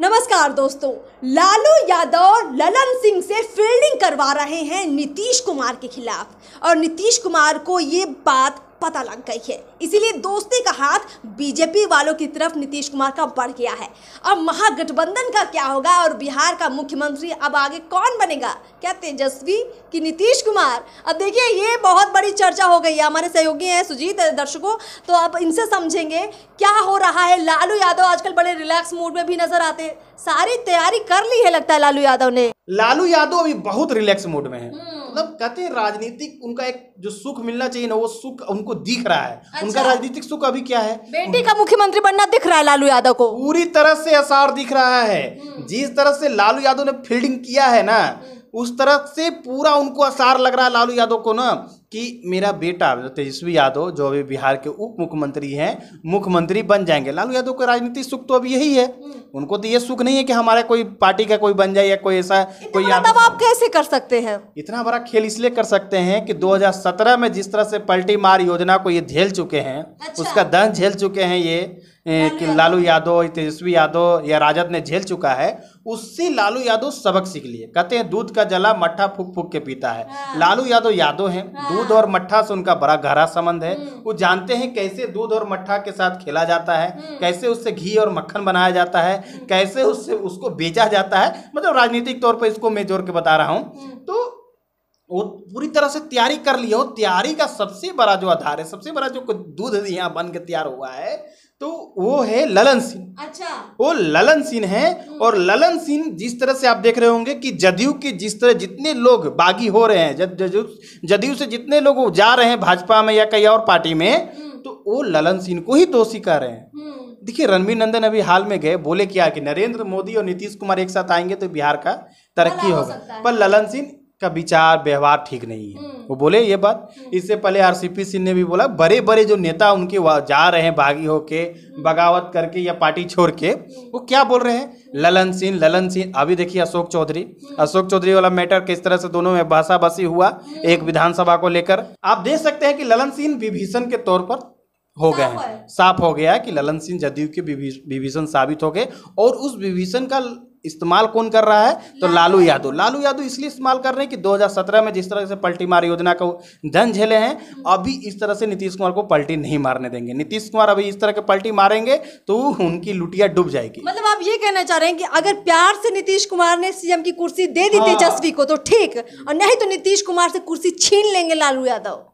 नमस्कार दोस्तों लालू यादव ललन सिंह से फील्डिंग करवा रहे हैं नीतीश कुमार के खिलाफ और नीतीश कुमार को ये बात पता लग गई है इसीलिए दोस्ती का हाथ बीजेपी वालों की तरफ नीतीश कुमार का बढ़ गया है अब महागठबंधन का क्या होगा और बिहार का मुख्यमंत्री अब आगे कौन बनेगा क्या तेजस्वी कि नीतीश कुमार अब देखिए ये बहुत बड़ी चर्चा हो गई है हमारे सहयोगी हैं सुजीत दर्शकों तो आप इनसे समझेंगे क्या हो रहा है लालू यादव आजकल बड़े रिलैक्स मूड में भी नजर आते सारी तैयारी कर ली है लगता है लालू यादव ने लालू यादव अभी बहुत रिलैक्स मूड में है हम्म। मतलब कहते हैं राजनीतिक उनका एक जो सुख मिलना चाहिए ना वो सुख उनको दिख रहा है अच्छा। उनका राजनीतिक सुख अभी क्या है बेटी का मुख्यमंत्री बनना दिख रहा है लालू यादव को पूरी तरह से असार दिख रहा है हम्म। जिस तरह से लालू यादव ने फील्डिंग किया है ना हम्म। उस तरह से पूरा उनको आसार लग रहा है लालू यादव को ना कि मेरा बेटा तेजस्वी यादव जो अभी बिहार के उप मुख्यमंत्री हैं मुख्यमंत्री बन जाएंगे लालू यादव का राजनीति सुख तो अभी यही है उनको तो ये सुख नहीं है कि हमारे कोई पार्टी का कोई बन जाए या कोई ऐसा कोई यादव मतलब आप कैसे कर सकते हैं इतना बड़ा खेल इसलिए कर सकते हैं कि 2017 में जिस तरह से पलटी मार योजना को ये झेल चुके हैं अच्छा। उसका दंश झेल चुके हैं ये कि लालू यादव तेजस्वी यादव या राजद ने झेल चुका है उससे लालू यादव सबक सीख लिए कहते हैं दूध का जला मट्ठा फूक फूक के पीता है हाँ। लालू यादव यादव हैं हाँ। दूध और मट्ठा से उनका बड़ा गहरा संबंध है हम्म। वो जानते हैं कैसे दूध और मट्ठा के साथ खेला जाता है हम्म। कैसे उससे घी और मक्खन बनाया जाता है हम्म। कैसे उससे उसको बेचा जाता है मतलब राजनीतिक तौर पर इसको मैं जोड़ के बता रहा हूँ तो वो पूरी तरह से तैयारी कर लिए हो तैयारी का सबसे बड़ा जो आधार है सबसे बड़ा जो दूध यहाँ बन के तैयार हुआ है तो वो है ललन सिंह अच्छा वो ललन सिंह है हम्म। और ललन सिंह जिस तरह से आप देख रहे होंगे कि जदयू के जिस तरह जितने लोग बागी हो रहे हैं जदयू जदयू से जितने लोग जा रहे हैं भाजपा में या कहीं और पार्टी में हम्म। तो वो ललन सिंह को ही दोषी कर रहे हैं हम्म। देखिए रणवीर नंदन अभी हाल में गए बोले क्या कि नरेंद्र मोदी और नीतीश कुमार एक साथ आएंगे तो बिहार का तरक्की होगा पर ललन सिंह का विचार व्यवहार ठीक नहीं है हम्म। वो बोले ये बात हम्म। इससे पहले आर सी पी सिंह ने भी बोला बड़े बड़े जो नेता उनके जा रहे हैं बागी होके हम्म। बगावत करके या पार्टी छोड़ के वो क्या बोल रहे हैं ललन सिंह ललन सिंह अभी देखिए अशोक चौधरी अशोक चौधरी वाला मैटर किस तरह से दोनों में भाषा बसी हुआ एक विधानसभा को लेकर आप देख सकते हैं कि ललन सिंह विभीषण के तौर पर हो गए हैं साफ हो गया है कि ललन सिंह जदयू के विभीषण साबित हो गए और उस विभीषण का इस्तेमाल कौन कर रहा है तो लालू यादव लालू यादव इसलिए इस्तेमाल कर रहे हैं कि 2017 में जिस तरह से पलटी मार योजना का धन झेले हैं हम्म। अभी इस तरह से नीतीश कुमार को पलटी नहीं मारने देंगे नीतीश कुमार अभी इस तरह के पलटी मारेंगे तो उनकी लुटिया डूब जाएगी मतलब आप ये कहना चाह रहे हैं कि अगर प्यार से नीतीश कुमार ने सीएम की कुर्सी दे दी हाँ। तेजस्वी को तो ठीक और नहीं तो नीतीश कुमार से कुर्सी छीन लेंगे लालू यादव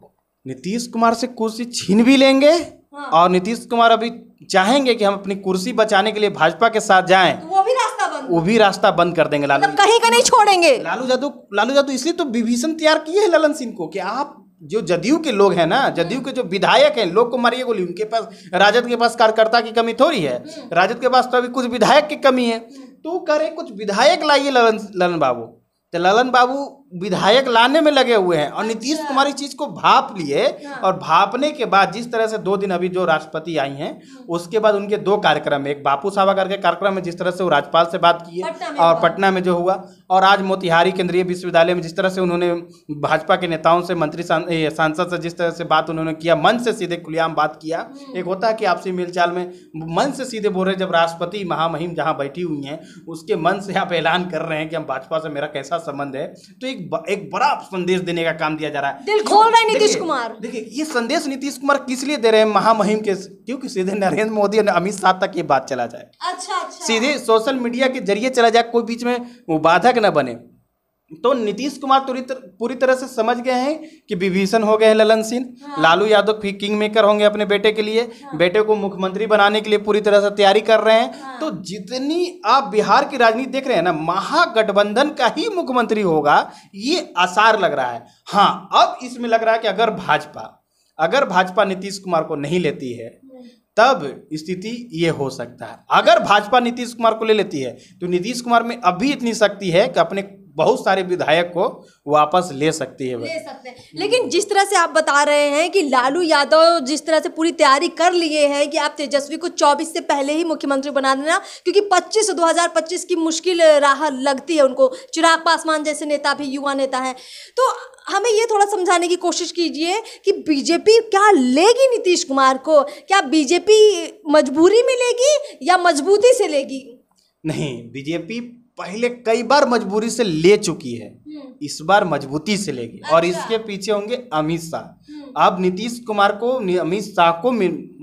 नीतीश कुमार से कुर्सी छीन भी लेंगे हाँ। और नीतीश कुमार अभी चाहेंगे कि हम अपनी कुर्सी बचाने के लिए भाजपा के साथ जाएं तो वो भी रास्ता बंद वो भी रास्ता बंद कर देंगे मतलब लालू कहीं का नहीं छोड़ेंगे लालू जादू लालू जादू इसलिए तो विभीषण तैयार किए हैं ललन सिंह को कि आप जो जदयू के लोग हैं ना जदयू के जो विधायक हैं लोग को मारिए बोली उनके पास राजद के पास कार्यकर्ता की कमी थोड़ी है हम्म। राजद के पास तो अभी कुछ विधायक की कमी है हम्म। तो करें कुछ विधायक लाइए ललन ललन बाबू तो ललन बाबू विधायक लाने में लगे हुए हैं और नीतीश अच्छा। कुमार इस चीज़ को भाप लिए हाँ। और भापने के बाद जिस तरह से दो दिन अभी जो राष्ट्रपति आई हैं हाँ। उसके बाद उनके दो कार्यक्रम एक बापू साहबा करके कार्यक्रम में जिस तरह से वो राज्यपाल से बात की है और पटना में जो हुआ और आज मोतिहारी केंद्रीय विश्वविद्यालय में जिस तरह से उन्होंने भाजपा के नेताओं से मंत्री सांसद से जिस तरह से बात उन्होंने किया मन से सीधे खुलेआम बात किया हाँ। एक होता है कि आपसी मेलचाल में मन से सीधे बोल रहे जब राष्ट्रपति महामहिम जहाँ बैठी हुई हैं उसके मन से आप ऐलान कर रहे हैं कि हम भाजपा से मेरा कैसा संबंध है तो एक एक बड़ा संदेश देने का काम दिया जा रहा है दिल खोल रहे नीतीश कुमार देखिए ये संदेश नीतीश कुमार किस लिए दे रहे हैं महामहिम के क्योंकि सीधे नरेंद्र मोदी और अमित शाह तक ये बात चला जाए अच्छा अच्छा सीधे सोशल मीडिया के जरिए चला जाए कोई बीच में वो बाधक न बने तो नीतीश कुमार पूरी तरह से समझ गए हैं कि विभीषण हो गए हैं ललन सिंह हाँ। लालू यादव फिर किंग मेकर होंगे अपने बेटे के लिए हाँ। बेटे को मुख्यमंत्री बनाने के लिए पूरी तरह से तैयारी कर रहे हैं हाँ। तो जितनी आप बिहार की राजनीति देख रहे हैं ना महागठबंधन का ही मुख्यमंत्री होगा ये आसार लग रहा है हाँ अब इसमें लग रहा है कि अगर भाजपा अगर भाजपा नीतीश कुमार को नहीं लेती है तब स्थिति ये हो सकता है अगर भाजपा नीतीश कुमार को ले लेती है तो नीतीश कुमार में अभी इतनी शक्ति है कि अपने बहुत सारे विधायक को वापस ले सकती है ले सकते हैं लेकिन जिस तरह से आप बता रहे हैं कि लालू यादव जिस तरह से पूरी तैयारी कर लिए हैं कि आप तेजस्वी को 24 से पहले ही मुख्यमंत्री बना देना क्योंकि 25 2025 की मुश्किल राह लगती है उनको चिराग पासवान जैसे नेता भी युवा नेता है तो हमें ये थोड़ा समझाने की कोशिश कीजिए कि बीजेपी क्या लेगी नीतीश कुमार को क्या बीजेपी मजबूरी में लेगी या मजबूती से लेगी नहीं बीजेपी पहले कई बार मजबूरी से ले चुकी है हम्म। इस बार मजबूती से लेगी अच्छा। और इसके पीछे होंगे अमित शाह हम्म। अब नीतीश कुमार को अमित शाह को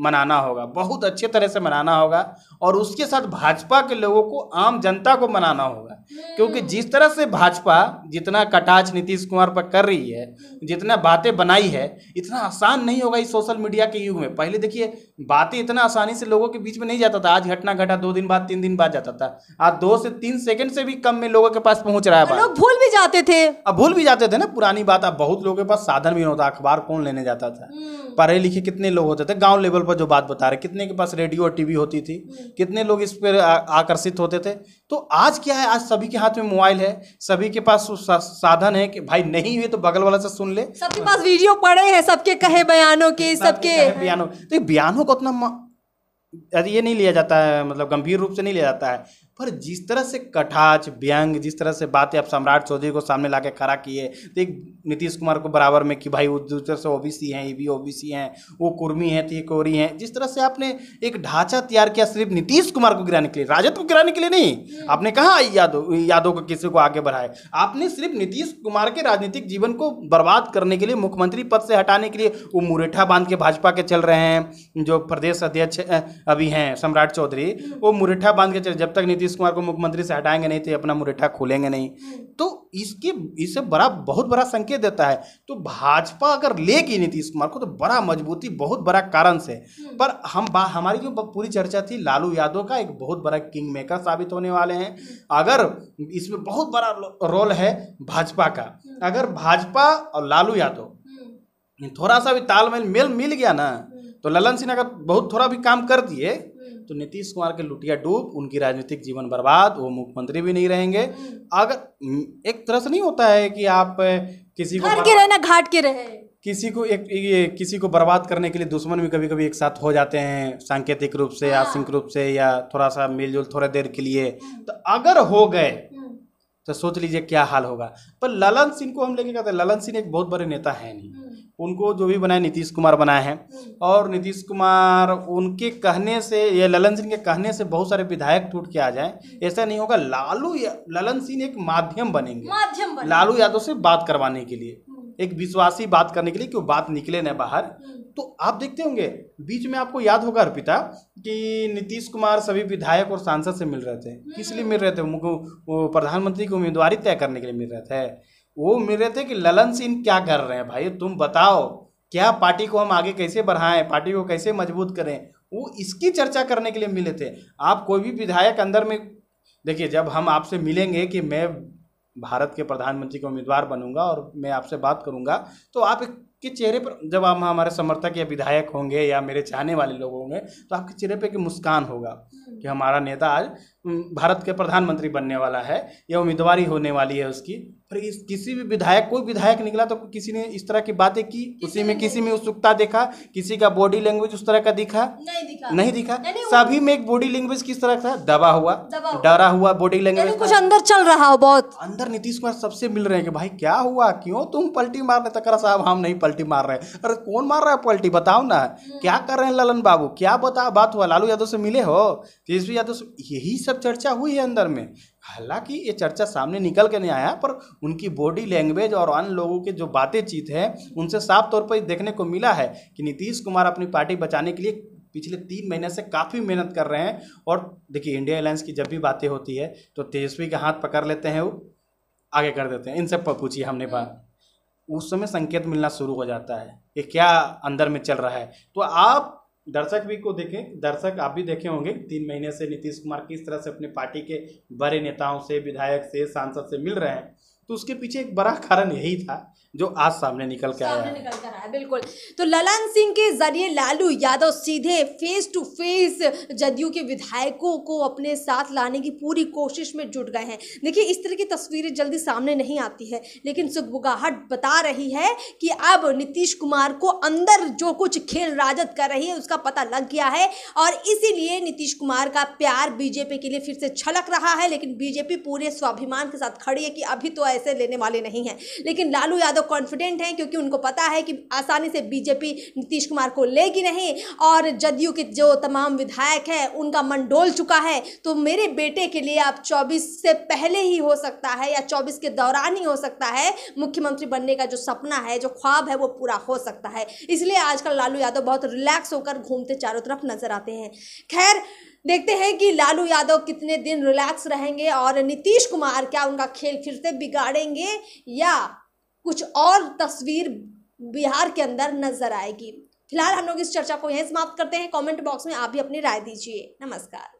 मनाना होगा बहुत अच्छे तरह से मनाना होगा और उसके साथ भाजपा के लोगों को आम जनता को मनाना होगा हम्म। क्योंकि जिस तरह से भाजपा जितना कटाच नीतीश कुमार पर कर रही है जितना बातें बनाई है इतना आसान नहीं होगा इस सोशल मीडिया के युग में पहले देखिए बातें इतना आसानी से लोगों के बीच में नहीं जाता था आज घटना घटा दो दिन बाद तीन दिन बाद जाता था आज दो से तीन सेकंड से भी कम में लोगों के पास पहुंच रहा है भूल भी जाते जाते थे अब भूल भी जाते थे ना पुरानी बात अब बहुत लोगों के पास साधन भी नहीं होता अखबार कौन लेने जाता था हम्म। पढ़े लिखे कितने लोग होते थे गांव लेवल पर जो बात बता रहे कितने के पास रेडियो और टीवी होती थी हम्म। कितने लोग इस पर आकर्षित होते थे तो आज क्या है आज सभी के हाथ में मोबाइल है सभी के पास साधन है कि भाई नहीं हुए तो बगल वाला से सुन ले सबके पास वीडियो पड़े हैं सबके कहे बयानों के सबके बयानों तो बयानों को उतना ये नहीं लिया जाता है मतलब गंभीर रूप से नहीं लिया जाता है पर जिस तरह से कठाच व्यंग जिस तरह से बातें आप सम्राट चौधरी को सामने ला के खड़ा किए तो एक नीतीश कुमार को बराबर में कि भाई वो दूसरे से सी हैं ये भी सी हैं वो कुर्मी हैं तो कोरी हैं जिस तरह से आपने एक ढांचा तैयार किया सिर्फ नीतीश कुमार को गिराने के लिए राजद को गिराने के लिए नहीं हम्म। आपने कहा यादव यादव को किसी को आगे बढ़ाए आपने सिर्फ नीतीश कुमार के राजनीतिक जीवन को बर्बाद करने के लिए मुख्यमंत्री पद से हटाने के लिए वो मुरेठा बांध के भाजपा के चल रहे हैं जो प्रदेश अध्यक्ष अभी हैं सम्राट चौधरी हम्म। वो मुरेठा बांध के चल जब तक नीतीश नीतीश कुमार को मुख्यमंत्री से हटाएंगे नहीं तो अपना मुरेठा खोलेंगे नहीं तो इसके इसे बड़ा बहुत बड़ा संकेत देता है तो भाजपा अगर लेगी नीतीश कुमार को तो बड़ा मजबूती बहुत बड़ा कारण से हम्म। पर हम हमारी जो पूरी चर्चा थी लालू यादव का एक बहुत बड़ा किंग मेकर साबित होने वाले हैं हम्म। अगर इसमें बहुत बड़ा रोल है भाजपा का हम्म। अगर भाजपा और लालू यादव थोड़ा सा भी तालमेल मेल मिल गया ना तो ललन सिन्हा का बहुत थोड़ा भी काम कर दिए तो नीतीश कुमार के लुटिया डूब उनकी राजनीतिक जीवन बर्बाद वो मुख्यमंत्री भी नहीं रहेंगे हम्म। अगर हम्म, एक तरह से नहीं होता है कि आप किसी को के रहना घाट के रहे किसी को एक ये किसी को बर्बाद करने के लिए दुश्मन भी कभी कभी एक साथ हो जाते हैं सांकेतिक रूप से या हाँ। सिंक रूप से या थोड़ा सा मिलजुल थोड़ा देर के लिए हम्म। तो अगर हो गए तो सोच लीजिए क्या हाल होगा पर ललन सिंह को हम लेके कहते तो हैं ललन सिंह एक बहुत बड़े नेता है नहीं उनको जो भी बनाए नीतीश कुमार बनाए हैं और नीतीश कुमार उनके कहने से या ललन सिंह के कहने से बहुत सारे विधायक टूट के आ जाएं ऐसा नहीं होगा लालू ललन सिंह एक माध्यम बनेंगे माध्यम बने। लालू यादव से बात करवाने के लिए हम्म। एक विश्वासी बात करने के लिए कि वो बात निकले ना बाहर हम्म। तो आप देखते होंगे बीच में आपको याद होगा अर्पिता कि नीतीश कुमार सभी विधायक और सांसद से मिल रहे थे किस लिए हम्म। मिल रहे थे प्रधानमंत्री की उम्मीदवारी तय करने के लिए मिल रहे थे वो मिल रहे थे कि ललन सिंह क्या कर रहे हैं भाई तुम बताओ क्या पार्टी को हम आगे कैसे बढ़ाएं पार्टी को कैसे मजबूत करें वो इसकी चर्चा करने के लिए मिले थे आप कोई भी विधायक अंदर में देखिए जब हम आपसे मिलेंगे कि मैं भारत के प्रधानमंत्री का उम्मीदवार बनूंगा और मैं आपसे बात करूंगा तो आप के चेहरे पर जब आप हमारे समर्थक या विधायक होंगे या मेरे चाहने वाले लोग होंगे तो आपके चेहरे पर एक मुस्कान होगा कि हमारा नेता आज भारत के प्रधानमंत्री बनने वाला है या उम्मीदवारी होने वाली है उसकी पर इस किसी भी विधायक कोई विधायक निकला तो किसी ने इस तरह की बातें की उसी में किसी में उत्सुकता देखा किसी का बॉडी लैंग्वेज उस तरह का दिखा नहीं दिखा नहीं दिखा सभी में एक बॉडी लैंग्वेज किस तरह का दबा हुआ डरा हुआ बॉडी लैंग्वेज कुछ अंदर चल रहा हो बहुत अंदर नीतीश कुमार सबसे मिल रहे हैं कि भाई क्या हुआ क्यों तुम पल्टी मार रहे तकरा साहब हम नहीं पलटी मार रहे अरे कौन मार रहा है पल्टी बताओ ना हम्म। क्या कर रहे हैं ललन बाबू क्या बता बात हुआ लालू यादव से मिले हो तेजस्वी यादव से यही सब सब चर्चा हुई है अंदर में हालांकि ये चर्चा सामने निकल के नहीं आया पर उनकी बॉडी लैंग्वेज और अन्य लोगों के जो बातें चीत है उनसे साफ तौर पर देखने को मिला है कि नीतीश कुमार अपनी पार्टी बचाने के लिए पिछले तीन महीने से काफ़ी मेहनत कर रहे हैं और देखिए इंडिया एयरलाइंस की जब भी बातें होती है तो तेजस्वी का हाथ पकड़ लेते हैं वो आगे कर देते हैं इन सब पर पूछिए हमने बात उस समय संकेत मिलना शुरू हो जाता है कि क्या अंदर में चल रहा है तो आप दर्शक भी को देखें दर्शक आप भी देखे होंगे तीन महीने से नीतीश कुमार किस तरह से अपने पार्टी के बड़े नेताओं से विधायक से सांसद से मिल रहे हैं तो उसके पीछे एक बड़ा कारण यही था जो आज सामने निकल के आया निकल कर आया बिल्कुल तो ललन सिंह के जरिए लालू यादव सीधे फेस टू फेस जदयू के विधायकों को अपने साथ लाने की पूरी कोशिश में जुट गए हैं देखिए इस तरह की तस्वीरें जल्दी सामने नहीं आती है लेकिन सुखबुगाहट बता रही है कि अब नीतीश कुमार को अंदर जो कुछ खेल राजद कर रही है उसका पता लग गया है और इसीलिए नीतीश कुमार का प्यार बीजेपी के लिए फिर से छलक रहा है लेकिन बीजेपी पूरे स्वाभिमान के साथ खड़ी है कि अभी तो ऐसे लेने वाले नहीं है लेकिन लालू यादव यादव तो कॉन्फिडेंट हैं क्योंकि उनको पता है कि आसानी से बीजेपी नीतीश कुमार को लेगी नहीं और जदयू के जो तमाम विधायक हैं उनका मन डोल चुका है तो मेरे बेटे के लिए आप चौबीस से पहले ही हो सकता है या चौबीस के दौरान ही हो सकता है मुख्यमंत्री बनने का जो सपना है जो ख्वाब है वो पूरा हो सकता है इसलिए आजकल लालू यादव बहुत रिलैक्स होकर घूमते चारों तरफ नजर आते हैं खैर देखते हैं कि लालू यादव कितने दिन रिलैक्स रहेंगे और नीतीश कुमार क्या उनका खेल फिर से बिगाड़ेंगे या कुछ और तस्वीर बिहार के अंदर नजर आएगी फिलहाल हम लोग इस चर्चा को यहीं समाप्त करते हैं कमेंट बॉक्स में आप भी अपनी राय दीजिए नमस्कार